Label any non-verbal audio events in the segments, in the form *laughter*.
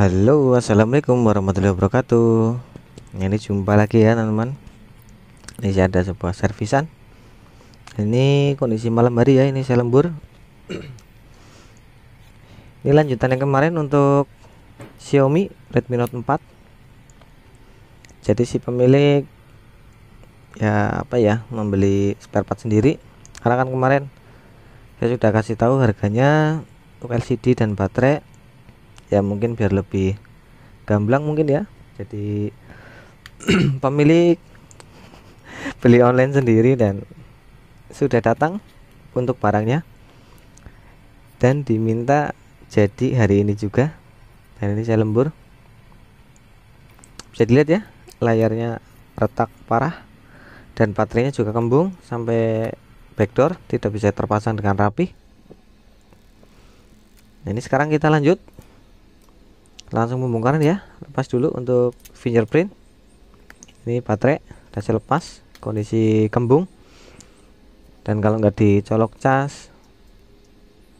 Halo assalamualaikum warahmatullahi wabarakatuh ini jumpa lagi ya teman-teman ini saya ada sebuah servisan ini kondisi malam hari ya ini saya lembur ini lanjutan yang kemarin untuk Xiaomi Redmi Note 4 jadi si pemilik ya apa ya membeli spare part sendiri karena kan kemarin saya sudah kasih tahu harganya untuk LCD dan baterai ya mungkin biar lebih gamblang mungkin ya jadi *clears throat* pemilik beli online sendiri dan sudah datang untuk barangnya dan diminta jadi hari ini juga dan ini saya lembur bisa dilihat ya layarnya retak parah dan baterainya juga kembung sampai backdoor tidak bisa terpasang dengan rapi nah, ini sekarang kita lanjut langsung pembongkaran ya lepas dulu untuk fingerprint ini baterai sudah saya lepas kondisi kembung dan kalau nggak dicolok cas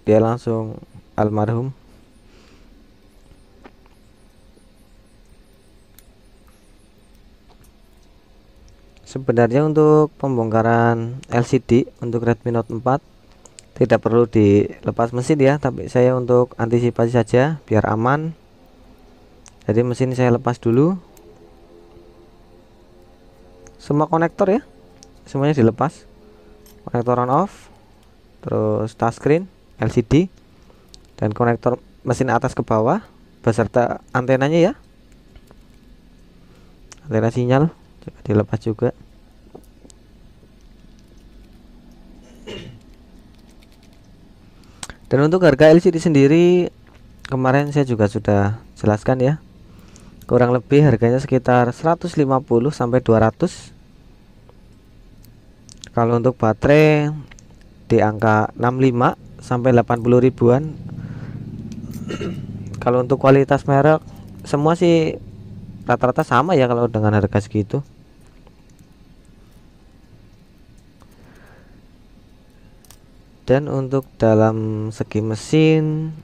dia langsung almarhum sebenarnya untuk pembongkaran LCD untuk Redmi Note 4 tidak perlu dilepas mesin ya tapi saya untuk antisipasi saja biar aman jadi mesin saya lepas dulu semua konektor ya semuanya dilepas konektor on off terus touchscreen LCD dan konektor mesin atas ke bawah beserta antenanya ya antena sinyal juga dilepas juga dan untuk harga LCD sendiri kemarin saya juga sudah jelaskan ya kurang lebih harganya sekitar 150 sampai 200 kalau untuk baterai di angka 65 sampai 80 ribuan *clears throat* kalau untuk kualitas merek semua sih rata-rata sama ya kalau dengan harga segitu dan untuk dalam segi mesin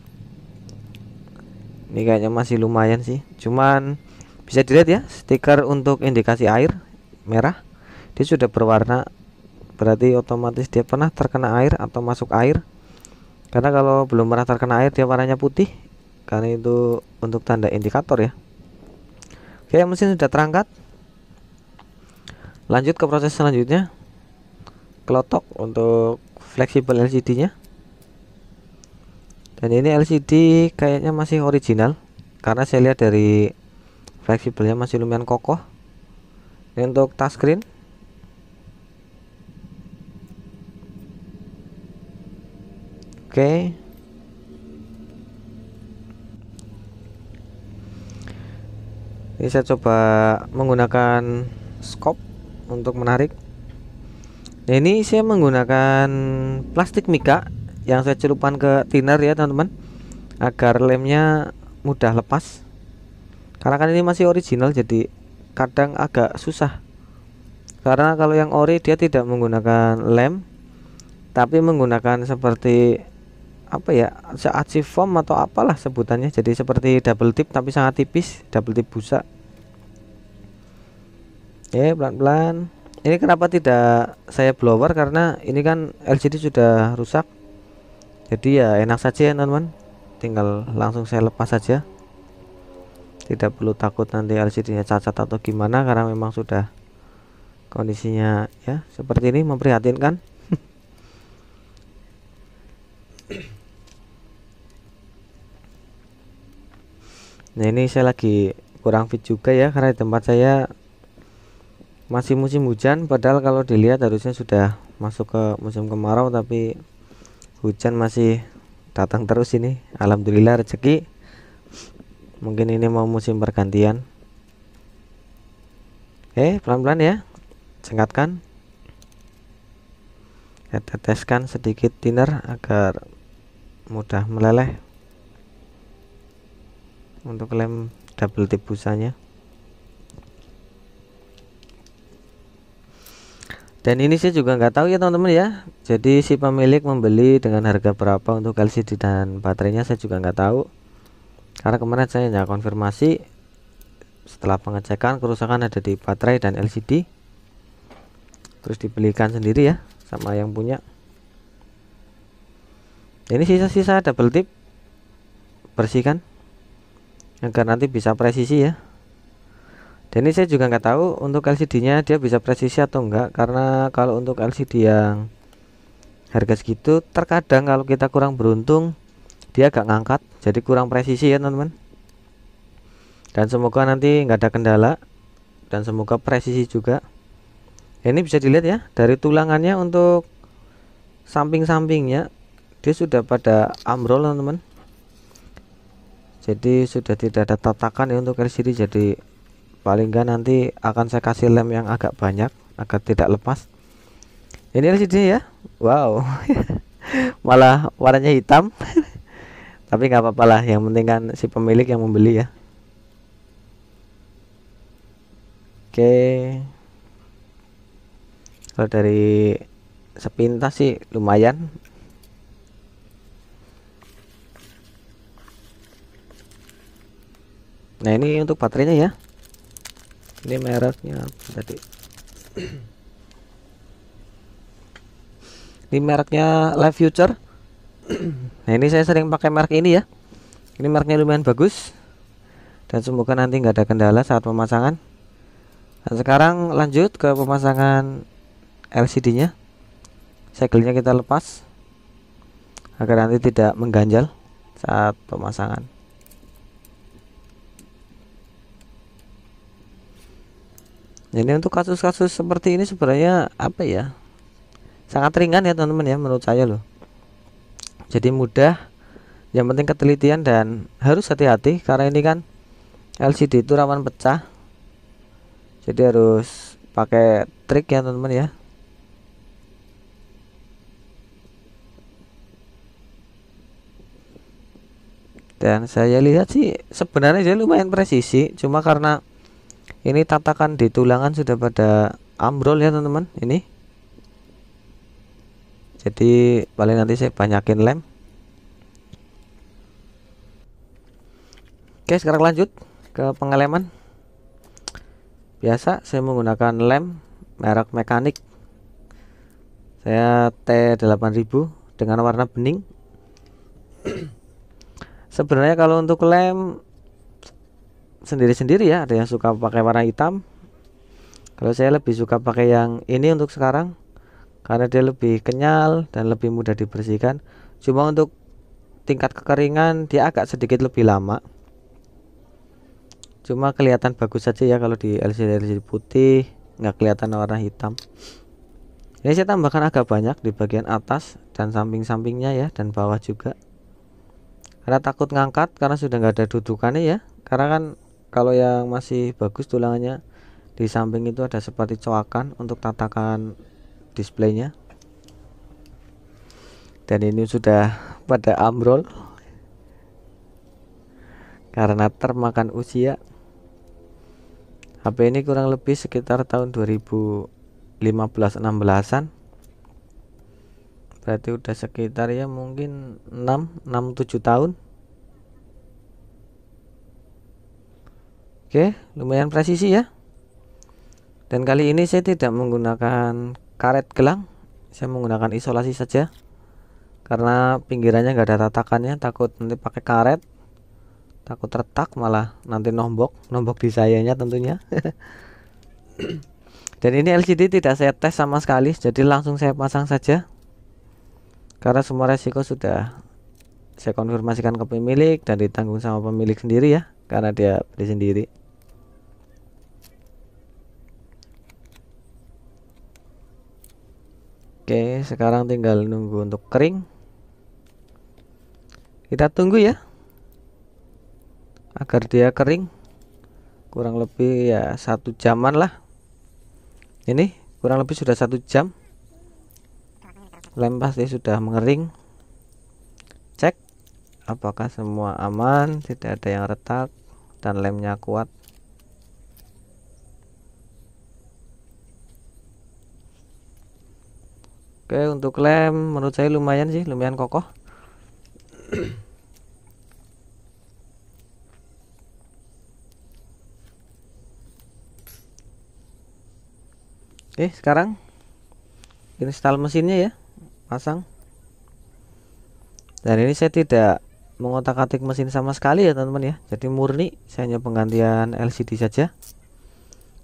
ini kayaknya masih lumayan sih cuman bisa dilihat ya stiker untuk indikasi air merah dia sudah berwarna berarti otomatis dia pernah terkena air atau masuk air karena kalau belum pernah terkena air dia warnanya putih karena itu untuk tanda indikator ya oke mesin sudah terangkat lanjut ke proses selanjutnya kelotok untuk fleksibel LCD nya dan ini LCD kayaknya masih original karena saya lihat dari fleksibelnya masih lumayan kokoh ini untuk touchscreen oke okay. ini saya coba menggunakan scope untuk menarik ini saya menggunakan plastik mika yang saya celupkan ke thinner ya teman-teman agar lemnya mudah lepas karena kan ini masih original jadi kadang agak susah karena kalau yang ori dia tidak menggunakan lem tapi menggunakan seperti apa ya seadsif foam atau apalah sebutannya jadi seperti double tip tapi sangat tipis double tip busa ya pelan-pelan ini kenapa tidak saya blower karena ini kan LCD sudah rusak jadi ya enak saja ya teman-teman tinggal langsung saya lepas saja tidak perlu takut nanti LCD nya cacat atau gimana karena memang sudah kondisinya ya seperti ini memprihatinkan *laughs* nah ini saya lagi kurang fit juga ya karena di tempat saya masih musim hujan padahal kalau dilihat harusnya sudah masuk ke musim kemarau tapi hujan masih datang terus ini Alhamdulillah rezeki mungkin ini mau musim pergantian eh pelan-pelan ya singkatkan saya teteskan sedikit thinner agar mudah meleleh untuk lem double tip busanya dan ini saya juga nggak tahu ya teman-teman ya jadi si pemilik membeli dengan harga berapa untuk LCD dan baterainya saya juga nggak tahu karena kemarin saya nggak konfirmasi setelah pengecekan kerusakan ada di baterai dan LCD terus dibelikan sendiri ya sama yang punya ini sisa-sisa double tip bersihkan agar nanti bisa presisi ya dan ini saya juga nggak tahu untuk LCD nya dia bisa presisi atau enggak karena kalau untuk LCD yang harga segitu terkadang kalau kita kurang beruntung dia agak ngangkat jadi kurang presisi ya teman-teman dan semoga nanti nggak ada kendala dan semoga presisi juga ini bisa dilihat ya dari tulangannya untuk samping-sampingnya dia sudah pada amrol teman-teman jadi sudah tidak ada tatakan ya untuk LCD jadi paling enggak nanti akan saya kasih lem yang agak banyak agar tidak lepas ini LCD ya wow *laughs* malah warnanya hitam *laughs* tapi nggak apa-apa lah yang penting kan si pemilik yang membeli ya oke kalau dari sepintas sih lumayan nah ini untuk baterainya ya ini mereknya apa tadi ini mereknya Life Future nah ini saya sering pakai merek ini ya ini mereknya lumayan bagus dan semoga nanti nggak ada kendala saat pemasangan dan sekarang lanjut ke pemasangan LCD nya segelnya kita lepas agar nanti tidak mengganjal saat pemasangan jadi untuk kasus-kasus seperti ini sebenarnya apa ya sangat ringan ya teman-teman ya menurut saya loh jadi mudah yang penting ketelitian dan harus hati-hati karena ini kan LCD itu rawan pecah jadi harus pakai trik ya teman-teman ya dan saya lihat sih sebenarnya dia lumayan presisi cuma karena ini tatakan di tulangan sudah pada ambrol ya teman-teman ini jadi paling nanti saya banyakin lem oke sekarang lanjut ke pengeleman biasa saya menggunakan lem merek mekanik saya T8000 dengan warna bening *clears throat* sebenarnya kalau untuk lem sendiri-sendiri ya ada yang suka pakai warna hitam kalau saya lebih suka pakai yang ini untuk sekarang karena dia lebih kenyal dan lebih mudah dibersihkan cuma untuk tingkat kekeringan dia agak sedikit lebih lama cuma kelihatan bagus saja ya kalau di LCD LCD putih nggak kelihatan warna hitam ini saya tambahkan agak banyak di bagian atas dan samping-sampingnya ya dan bawah juga karena takut ngangkat karena sudah nggak ada dudukannya ya karena kan kalau yang masih bagus tulangannya di samping itu ada seperti coakan untuk tatakan displaynya dan ini sudah pada ambrol karena termakan usia HP ini kurang lebih sekitar tahun 2015-16an berarti udah sekitar ya mungkin 6 7 tahun Oke, lumayan presisi ya. Dan kali ini saya tidak menggunakan karet gelang, saya menggunakan isolasi saja. Karena pinggirannya nggak ada tatakannya, takut nanti pakai karet, takut retak malah nanti nombok, nombok di sayanya tentunya. *laughs* Dan ini LCD tidak saya tes sama sekali, jadi langsung saya pasang saja. Karena semua resiko sudah saya konfirmasikan ke pemilik dan ditanggung sama pemilik sendiri ya karena dia beli sendiri Oke sekarang tinggal nunggu untuk kering kita tunggu ya agar dia kering kurang lebih ya satu jaman lah ini kurang lebih sudah satu jam lem pasti sudah mengering cek apakah semua aman tidak ada yang retak dan lemnya kuat oke untuk lem menurut saya lumayan sih lumayan kokoh Oke eh, sekarang install mesinnya ya pasang dan ini saya tidak mengotak-atik mesin sama sekali ya teman-teman ya jadi murni saya hanya penggantian LCD saja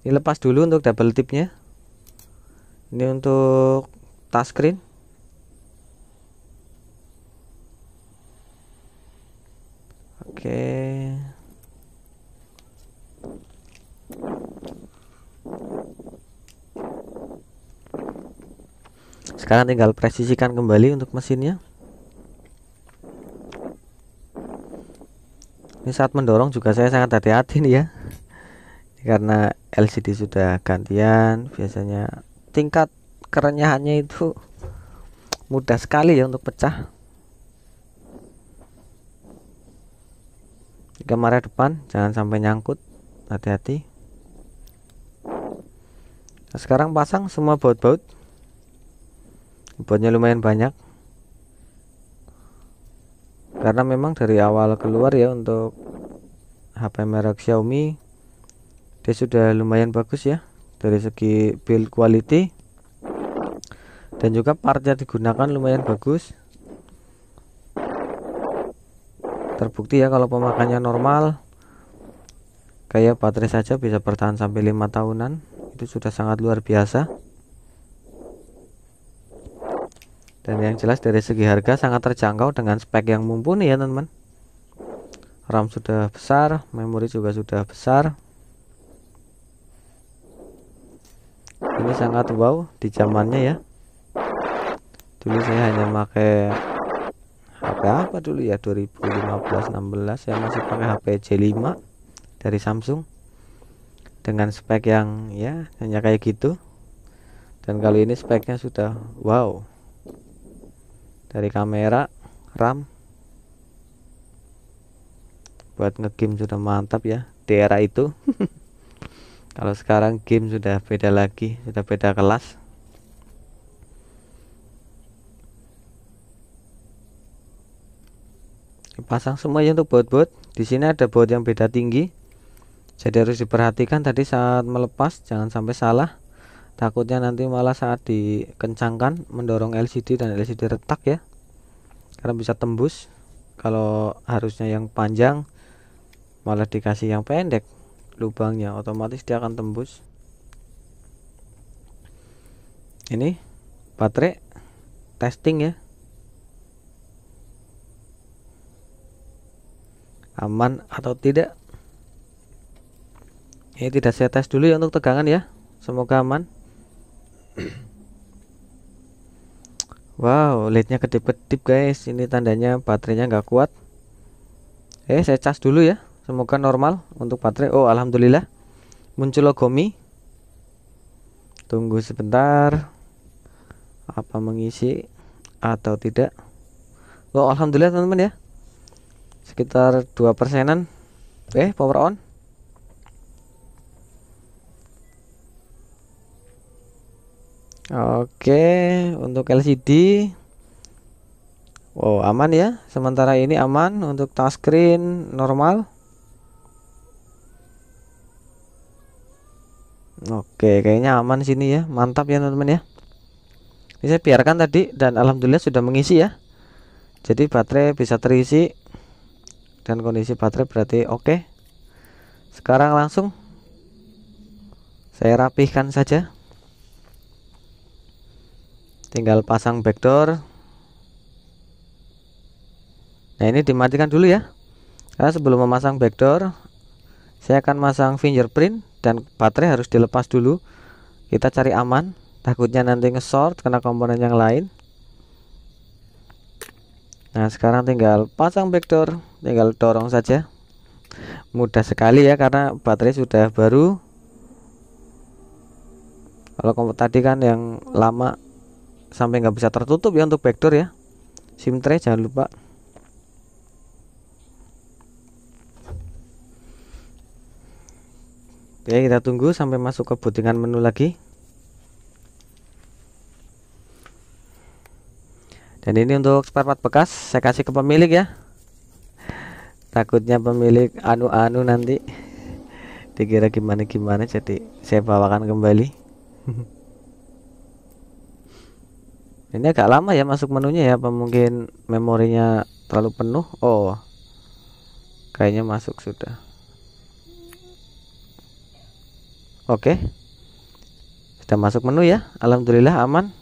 ini lepas dulu untuk double tipnya ini untuk touchscreen oke sekarang tinggal presisikan kembali untuk mesinnya ini saat mendorong juga saya sangat hati-hati nih ya karena LCD sudah gantian biasanya tingkat kerenyahannya itu mudah sekali ya untuk pecah kamera depan jangan sampai nyangkut hati-hati nah, sekarang pasang semua baut-baut bautnya lumayan banyak karena memang dari awal keluar ya untuk HP merek Xiaomi dia sudah lumayan bagus ya dari segi build quality dan juga partnya digunakan lumayan bagus terbukti ya kalau pemakannya normal kayak baterai saja bisa bertahan sampai lima tahunan itu sudah sangat luar biasa dan yang jelas dari segi harga sangat terjangkau dengan spek yang mumpuni ya teman-teman RAM sudah besar memori juga sudah besar ini sangat wow di zamannya ya dulu saya hanya pakai HP apa dulu ya 2015 16 saya masih pakai HP J5 dari Samsung dengan spek yang ya hanya kayak gitu dan kali ini speknya sudah wow dari kamera RAM buat ngegame sudah mantap ya di era itu *laughs* kalau sekarang game sudah beda lagi sudah beda kelas pasang semua semuanya untuk bot-bot di sini ada bot yang beda tinggi jadi harus diperhatikan tadi saat melepas jangan sampai salah takutnya nanti malah saat dikencangkan mendorong LCD dan LCD retak ya karena bisa tembus kalau harusnya yang panjang malah dikasih yang pendek lubangnya otomatis dia akan tembus ini baterai testing ya aman atau tidak ini tidak saya tes dulu ya untuk tegangan ya semoga aman *clears throat* Wow, lednya nya kedip-kedip guys. Ini tandanya baterainya nggak kuat. Eh, saya cas dulu ya. Semoga normal untuk baterai. Oh, alhamdulillah. Muncul logo Mi. Tunggu sebentar. Apa mengisi atau tidak? Oh, alhamdulillah teman-teman ya. Sekitar 2 persenan. Eh, power on. Oke, untuk LCD Wow, aman ya. Sementara ini aman untuk touchscreen normal. Oke, kayaknya aman sini ya. Mantap ya, teman-teman ya. Ini saya biarkan tadi dan alhamdulillah sudah mengisi ya. Jadi baterai bisa terisi dan kondisi baterai berarti oke. Sekarang langsung saya rapihkan saja tinggal pasang backdoor nah ini dimatikan dulu ya karena sebelum memasang backdoor saya akan masang fingerprint dan baterai harus dilepas dulu kita cari aman takutnya nanti ngesort kena komponen yang lain nah sekarang tinggal pasang backdoor tinggal dorong saja mudah sekali ya karena baterai sudah baru kalau komputer tadi kan yang lama sampai nggak bisa tertutup ya untuk backdoor ya sim tray jangan lupa Oke kita tunggu sampai masuk ke bootingan menu lagi dan ini untuk spare part bekas saya kasih ke pemilik ya takutnya pemilik anu-anu nanti dikira gimana-gimana jadi saya bawakan kembali *laughs* ini agak lama ya masuk menunya ya apa mungkin memorinya terlalu penuh oh kayaknya masuk sudah oke sudah masuk menu ya Alhamdulillah aman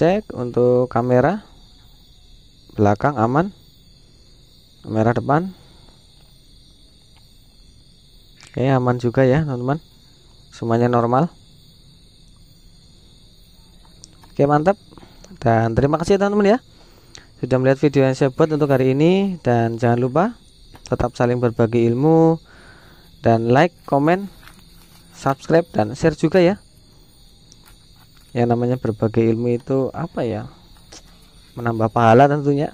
cek untuk kamera belakang aman kamera depan oke aman juga ya teman-teman semuanya normal Oke mantap dan terima kasih ya, teman-teman ya sudah melihat video yang saya buat untuk hari ini dan jangan lupa tetap saling berbagi ilmu dan like, komen, subscribe dan share juga ya. Yang namanya berbagi ilmu itu apa ya? Menambah pahala tentunya.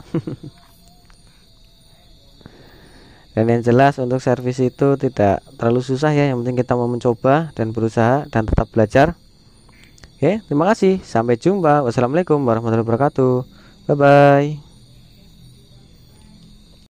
*laughs* dan yang jelas untuk servis itu tidak terlalu susah ya, yang penting kita mau mencoba dan berusaha dan tetap belajar Oke, terima kasih. Sampai jumpa. Wassalamualaikum warahmatullahi wabarakatuh. Bye bye.